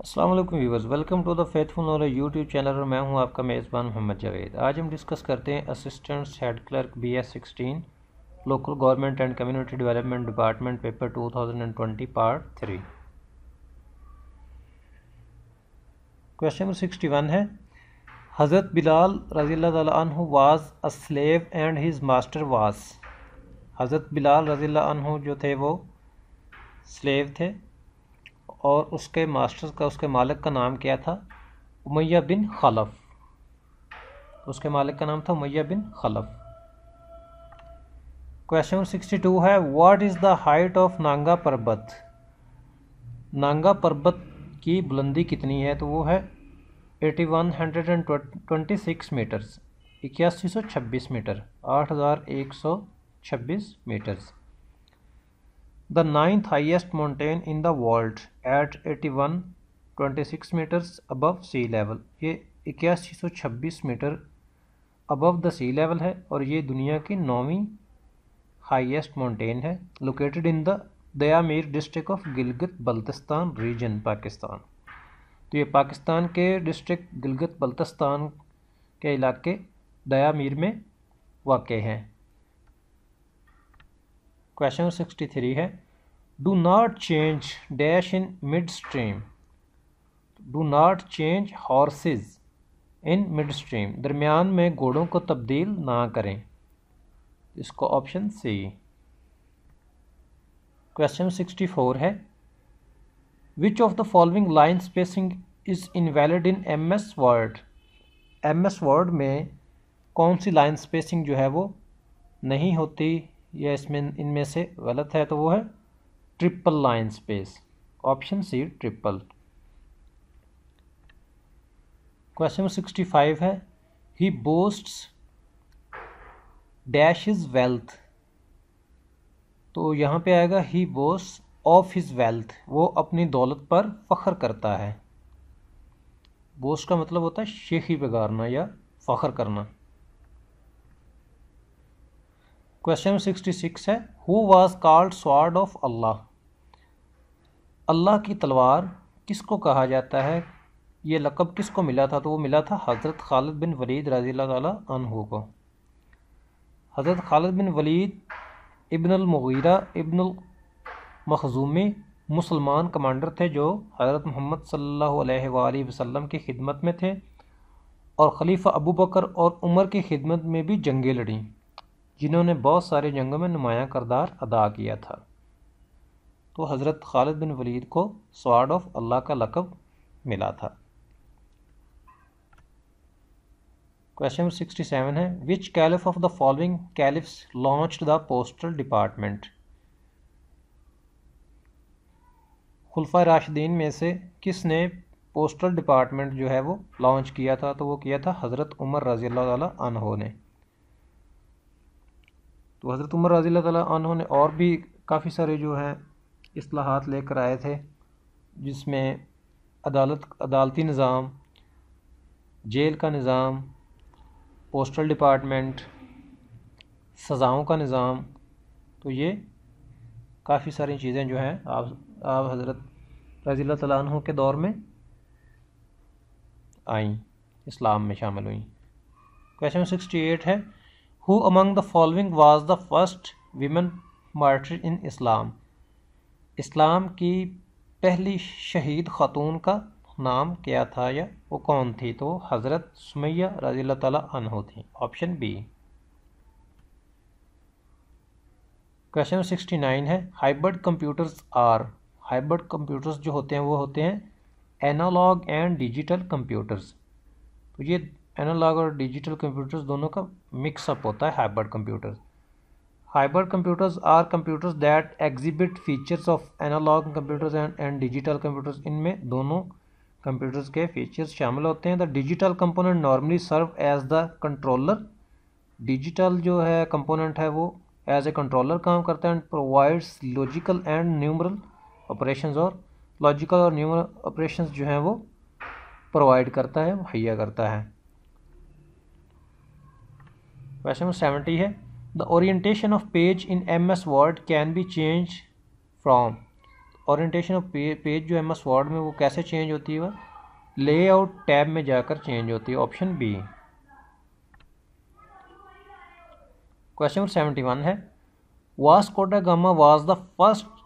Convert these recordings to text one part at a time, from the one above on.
Aslam viewers welcome to the faithful और YouTube channel और मैं हूं आपका मेज़बान मोहम्मद जावेद आज हम डिस्कस करते हैं assistant head clerk B S sixteen local government and community development department paper two thousand and twenty part three question number sixty one है हज़रत बिलाल रजी अल्लाह was a slave and his master was हज़रत Bilal रजी अल्लाह जो थे वो slave थे और उसके मास्टर का उसके मालिक का नाम क्या था उमैया बिन खलफ उसके मालिक का नाम था Umayya bin Khalaf question sixty two है what is the height of Nanga Parbat Nanga पर्वत की बुलंदी कितनी है तो वो है eighty one hundred and twenty six metres इक्यासी सौ छब्बीस मीटर आठ हज़ार एक सौ छब्बीस metres the ninth highest mountain in the world at eighty one twenty six metres above sea level ये इक्यासी सौ छब्बीस metre above the sea level है और ये दुनिया की नौवीं हाइएस्ट माउंटेन है located in the Diamer district of Gilgit Baltistan region Pakistan तो ये पाकिस्तान के डिस्ट्रिक्ट गिलगित बल्तिस्तान के इलाके दया दयामीर में वाक़ हैं क्वेश्चन सिक्सटी थ्री है do not change dash in mid stream do not change horses in mid stream दरमियान में घोड़ों को तब्दील ना करें इसको option C question sixty four है which of the following line spacing is invalid in M S Word M S Word में कौन सी लाइन स्पेसिंग जो है वो नहीं होती या इसमें इनमें से गलत है तो वो है triple line space option C triple question sixty five है he boasts dash is wealth तो यहाँ पे आएगा he boast of his wealth वो अपनी दौलत पर फ़ख्र करता है बोस्ट का मतलब होता है शेखी बिगाड़ना या फ़ख्र करना क्वेश्चन सिक्सटी सिक्स है who was called sword of अल्लाह अल्लाह की तलवार किसको कहा जाता है ये लकब किसको मिला था तो वो मिला था हज़रत खालिद बिन वलीद रज़ी तह को हज़रत खालिद बिन वलीद इबनमगीरा इबन मखजूमी मुसलमान कमांडर थे जो हज़रत मोहम्मद सल्ला वसम की खिदमत में थे और खलीफा अबू बकर और उमर की खिदमत में भी जंगें लड़ी जिन्होंने बहुत सारे जंगों में नुमाया करदार अदा किया था तो हज़रत खालिद बिन वलीद को स्वाड ऑफ अल्लाह का लकब मिला था क्वेश्चन नंबर सिक्सटी सेवन है which caliph of the following caliphs launch the postal department खुलफा राशिदीन में से किसने पोस्टल डिपार्टमेंट जो है वो लॉन्च किया था तो वो किया था हज़रत उमर रज़ी तहों ने तो हज़रत उमर रज़ी तन ने और भी काफ़ी सारे जो हैं असलाहत लेकर आए थे जिसमें अदालत अदालती निज़ाम जेल का निज़ाम पोस्टल डिपार्टमेंट सज़ाओं का निज़ाम तो ये काफ़ी सारी चीज़ें जो हैं आप आप हज़रत रज़ी तु के दौर में आईं इस्लाम में शामिल हुई क्वेश्चन सिक्सटी एट है who among the following was the first women martyr in Islam इस्लाम की पहली शहीद खातून का नाम क्या था या वो कौन थी तो हज़रत सुमैया रजी तहो थी option B question sixty nine है hybrid computers are hybrid computers जो होते हैं वो होते हैं एनालॉग एंड डिजिटल कंप्यूटर्स तो ये एनालॉग और डिजिटल कंप्यूटर्स दोनों का मिक्सअप होता है hybrid computer hybrid computers are computers that exhibit features of analogue computers and and digital computers इनमें दोनों कंप्यूटर्स के फीचर्स शामिल होते हैं the digital component normally serve as the controller digital जो है कंपोनेंट है वो एज ए कंट्रोलर काम करता है and provides logical and numeral operations और लॉजिकल और न्यूमरल ऑपरेशंस जो हैं वो प्रोवाइड करता है मुहैया करता है क्वेश्चन नंबर सेवेंटी है the orientation of page in M S Word can be change from orientation of page जो एम एस वर्ड में वो कैसे चेंज होती है लेआउट टैब में जाकर चेंज होती है option B question number seventy one है Vasco da Gama was the first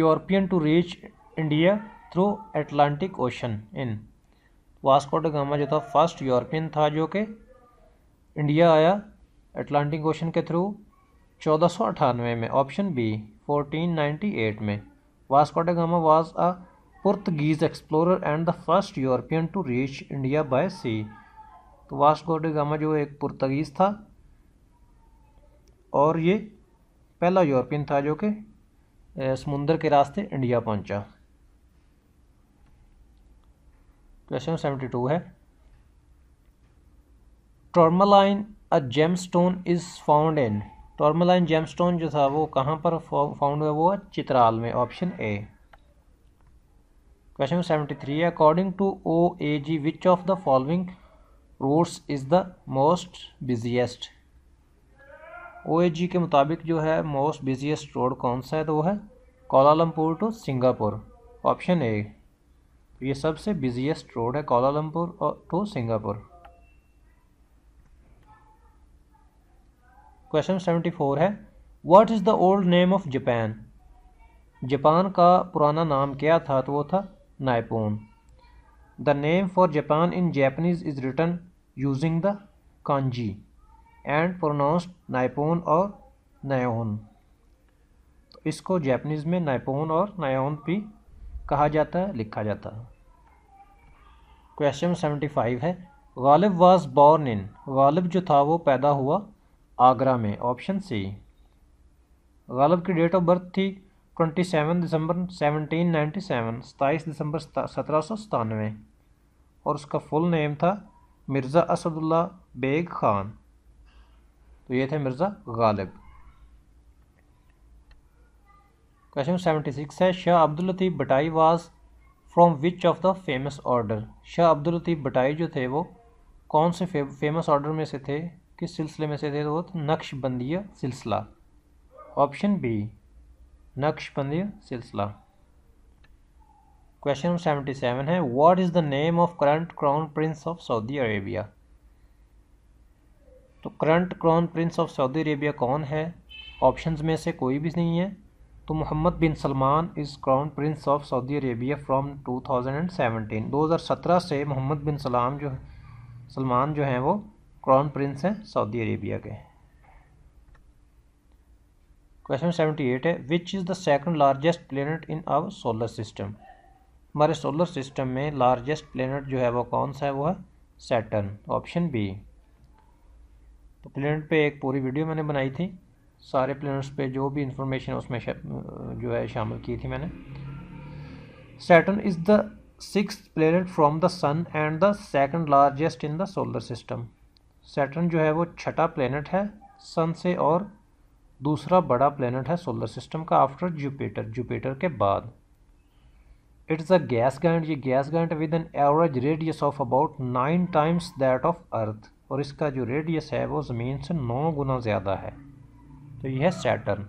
European to reach India through Atlantic Ocean in Vasco da Gama जो था फर्स्ट यूरोपियन था जो कि इंडिया आया अटलांटिक ओशन के थ्रू चौदह में ऑप्शन बी 1498 में Vasco Gama was a Portuguese explorer and the first European to reach India by sea तो वास्को गामा जो एक पुर्तगीज़ था और ये पहला यूरोपियन था जो कि समुंदर के रास्ते इंडिया पहुंचा क्वेश्चन सेवेंटी टू है tourmaline a gem stone is found in tourmaline gem stone जो था वो कहाँ पर फाउंड हुआ वो चित्राल में option A question seventy three according to O A G which of the following roads is the most busiest O A G के मुताबिक जो है मोस्ट बिजिएस्ट रोड कौन सा है तो वो है Kuala Lumpur to Singapore option A ये सबसे बिजिएस्ट रोड है Kuala Lumpur to Singapore question seventy four है what is the old name of Japan Japan का पुराना नाम क्या था तो वो था Nippon the name for Japan in Japanese is written using the kanji and pronounced Nippon और नायोन तो इसको जैपनीज़ में नाइपोन और नायोन भी कहा जाता है लिखा जाता है क्वेश्चन सेवेंटी फाइव है Ghalib was born in Ghalib जो था वो पैदा हुआ आगरा में ऑप्शन सी गालब की डेट ऑफ बर्थ थी twenty seven December seventeen ninety seven सताईस दिसंबर सत्रह सौ सतानवे और उसका फुल नेम था मिर्ज़ा असदुल्ला बेग ख़ान तो ये थे Mirza Ghalib question seventy six है Shah Abdul Latif Bhittai was from which of the famous order Shah Abdul Latif Bhittai जो थे वो कौन से फे, फेमस ऑर्डर में से थे किस सिलसिले में से थे तो नक्शबंदिया सिलसिला ऑप्शन बी नक्शबंदीय सिलसिला क्वेश्चन नंबर सेवेंटी सेवन है what is the name of current crown prince of Saudi Arabia तो current crown prince of Saudi Arabia कौन है ऑप्शंस में से कोई भी नहीं है तो Mohammed bin Salman is crown prince of Saudi Arabia from 2017 2017 से मोहम्मद बिन सलाम जो सलमान जो हैं वो क्राउन प्रिंस हैं सऊदी अरेबिया के क्वेश्चन सेवेंटी एट है which is the second largest planet in our solar system हमारे सोलर सिस्टम में लार्जेस्ट प्लेनेट जो है वो कौन सा है वो है सैटन ऑप्शन बी तो प्लेनेट पे एक पूरी वीडियो मैंने बनाई थी सारे प्लेनेट्स पे जो भी इंफॉर्मेशन उसमें जो है शामिल की थी मैंने Saturn is the six planet from the sun and the second largest in the solar system Saturn जो है वो छठा प्लेनेट है सन से और दूसरा बड़ा प्लेनेट है सोलर सिस्टम का आफ्टर जुपिटर जुपिटर के बाद इट्स अ गैस गैंड ये gas giant with an average radius of about nine times that of Earth और इसका जो रेडियस है वो ज़मीन से नौ गुना ज़्यादा है तो यह है Saturn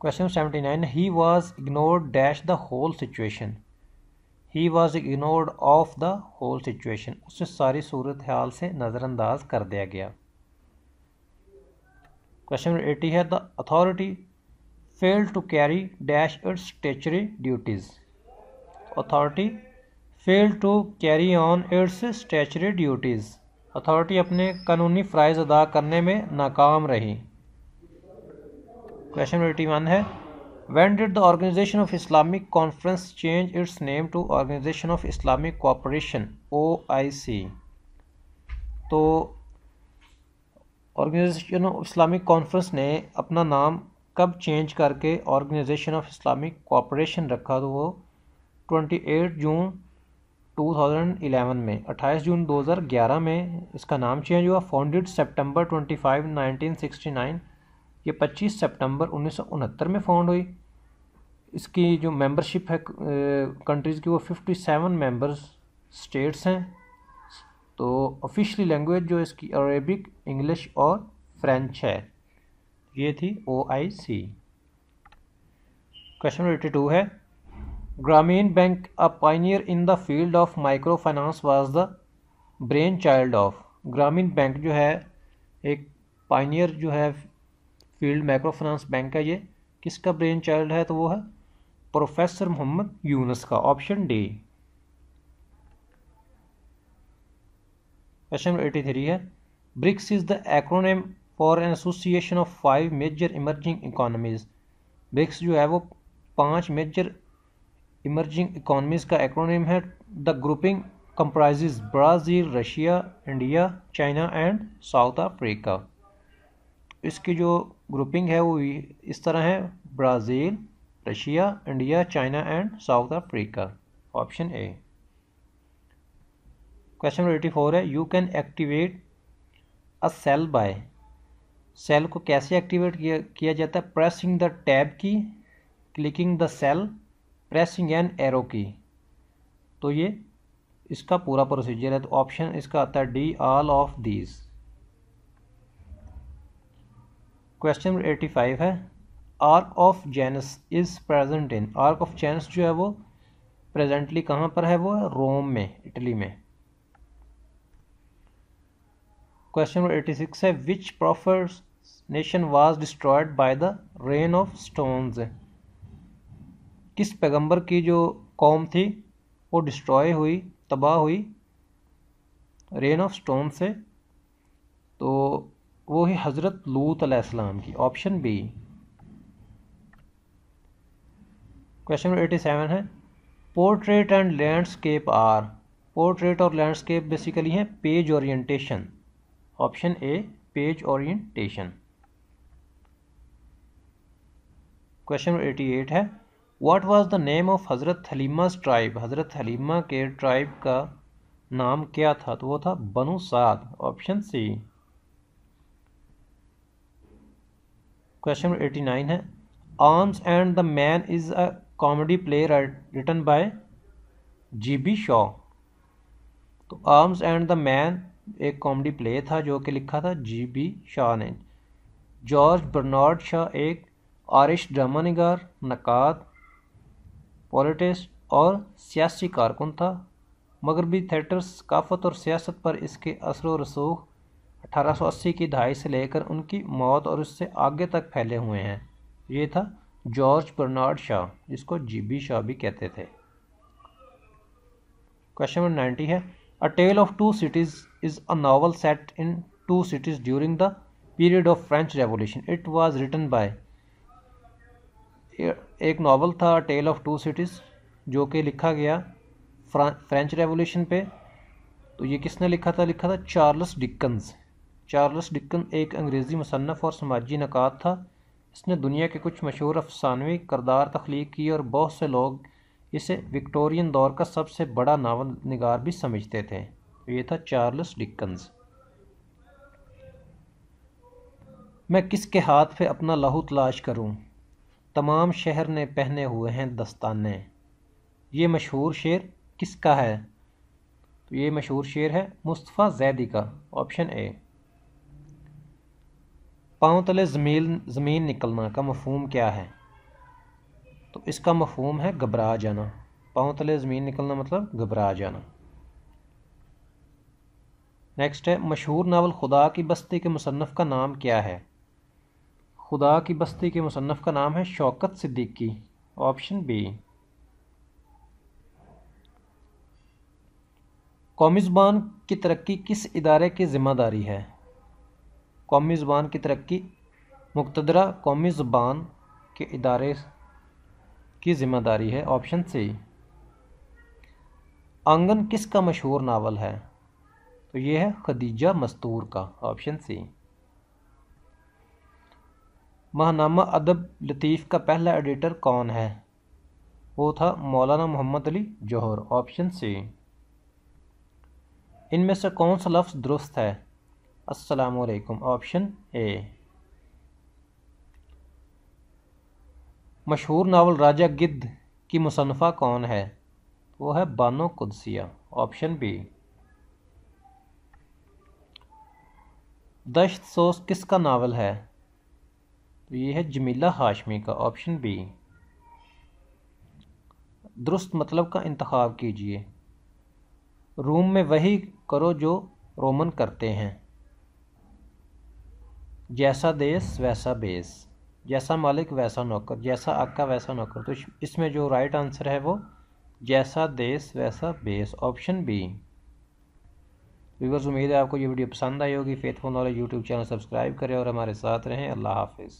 question seventy nine he was ignore dash the whole situation he was ignored of the whole situation उसे सारी सूरत हाल से नज़रअंदाज कर दिया गया क्वेश्चन नंबर एटी है the authority fail to carry dash its statutory duties authority fail to carry on its statutory duties authority अपने कानूनी फ़राइज़ अदा करने में नाकाम रही क्वेश्चन नंबर एटी वन है When did the Organization of Islamic Conference change its name to Organization of Islamic Cooperation OIC? तो ऑर्गेनाइजेशन ऑफ इस्लामिक कॉन्फ्रेंस ने अपना नाम कब चेंज करके ऑर्गेनाइजेशन ऑफ इस्लामिक कॉपरेशन रखा तो वो 28 जून 2011 में 28 जून 2011 में इसका नाम चेंज हुआ फाउंडेड सितंबर 25 1969 ये 25 सितंबर उनहत्तर में फाउंड हुई इसकी जो मेंबरशिप है कंट्रीज़ की वो फिफ्टी सेवन मेम्बर्स स्टेट्स हैं तो ऑफिशली लैंग्वेज जो इसकी अरेबिक इंग्लिश और फ्रेंच है ये थी O I C question eighty two है Grameen Bank a pioneer in the field of microfinance was the brainchild of Grameen Bank जो है एक पाइनियर जो है फील्ड माइक्रो फाइनेंस बैंक है ये किसका ब्रेन चाइल्ड है तो वो है प्रोफेसर मोहम्मद यूनस का option D question number eighty three है BRICS is the acronym for an association of five major emerging economies BRICS जो है वो पांच मेजर इमर्जिंग इकोनॉमीज का एक्रोनेम है the grouping comprise Brazil Russia India China and South Africa इसकी जो grouping है वो इस तरह है Brazil Russia India China and South Africa option A question number eighty four है you can activate a cell by cell को कैसे एक्टिवेट किया किया जाता है pressing the tab key clicking the cell pressing an arrow key तो ये इसका पूरा प्रोसीजर है तो ऑप्शन इसका आता है D all of these question number eighty five है Arch of Janus is present in Arch of Janus जो है वो प्रेजेंटली कहाँ पर है वो रोम में इटली में क्वेश्चन नंबर एटी सिक्स है which prophet nation was destroyed by the rain of stones किस पैगंबर की जो कौम थी वो डिस्ट्रॉय हुई तबाह हुई रेन ऑफ स्टोन से तो वो ही हज़रत लूत अलैहिस्सलाम की option B question number eighty seven है portrait and landscape are portrait और लैंडस्केप बेसिकली हैं page orientation option A page orientation question number eighty eight है what was the name of हज़रत हलीमा ट्राइब हज़रत हलीमा के ट्राइब का नाम क्या था तो वो था Banu Saad option C question number eighty nine है Arms and the Man is a comedy play written by G B Shaw तो आर्म्स एंड द मैन एक कॉमेडी प्ले था जो कि लिखा था जी बी शाह ने जॉर्ज बर्नार्ड शाह एक आरिश ड्रामा नगार नक़ाद पॉलिटिक्स और सियासी कारकुन था मगरबी थिएटर सकाफत और सियासत पर इसके असर व रसूख 1880 की दहाई से लेकर उनकी मौत और उससे आगे तक फैले हुए हैं ये था जॉर्ज बर्नार्ड शाह जिसको जीबी शाह भी कहते थे क्वेश्चन नंबर नाइन्टी है A Tale of Two Cities is a novel set in two cities during the period of French Revolution it was written by एक नावल था टेल ऑफ टू सिटीज़ जो कि लिखा गया फ्रेंच रेवोल्यूशन पे तो ये किसने लिखा था लिखा था चार्ल्स डिकन्स चार्ल्स डिकन एक अंग्रेज़ी मुसनफ़ और समाजी नक़ाद था इसने दुनिया के कुछ मशहूर अफसानवी करदार तख्लीक की और बहुत से लोग इसे विक्टोरियन दौर का सबसे बड़ा नावल नगार भी समझते थे ये था चार्ल्स डिकन्स मैं किसके हाथ पे अपना लहू तलाश करूं? तमाम शहर ने पहने हुए हैं दस्ताने ये मशहूर शेर किसका है तो ये मशहूर शेर है मुस्तफ़ा जैदी का ऑप्शन ए पाँव तले ज़मीन ज़मीन निकलना का मफहम क्या है तो इसका मफहम है घबरा जाना पाँव तले ज़मीन निकलना मतलब घबरा जाना नेक्स्ट है मशहूर नावल खुदा की बस्ती के मुसनफ़ का नाम क्या है खुदा की बस्ती के मुसनफ़ का नाम है शौकत सिद्दीकी ऑप्शन बी कौमी ज़बान की तरक्की किस इदारे की ज़िम्मेदारी है कौमी ज़बान की तरक्की मुक्तरा कौमी ज़बान के इदारे की ज़िम्मेदारी है ऑप्शन सी आंगन किसका मशहूर नावल है तो ये है खदीजा मस्तूर का ऑप्शन सी महनामा अदब लतीफ़ का पहला एडिटर कौन है वो था मौलाना मोहम्मद अली जौहर ऑप्शन सी इनमें से कौन सा लफ्ज़ दुरुस्त है असलकम ऑप्शन ए मशहूर नावल राजा गिद्ध की मुसनफ़ा कौन है वो है बानो कुदसिया ऑप्शन बी दश्त सोस किसका नावल है तो ये है जमीला हाशमी का ऑप्शन बी दुरुस्त मतलब का इंतखब कीजिए रूम में वही करो जो रोमन करते हैं जैसा देश वैसा बेस जैसा मालिक वैसा नौकर जैसा आका वैसा नौकर तो इसमें जो राइट आंसर है वो जैसा देश वैसा बेस ऑप्शन बी वीवर्स उम्मीद है आपको ये वीडियो पसंद आई होगी Faithful Knowledge YouTube channel subscribe करें और हमारे साथ रहें अल्लाह हाफिज़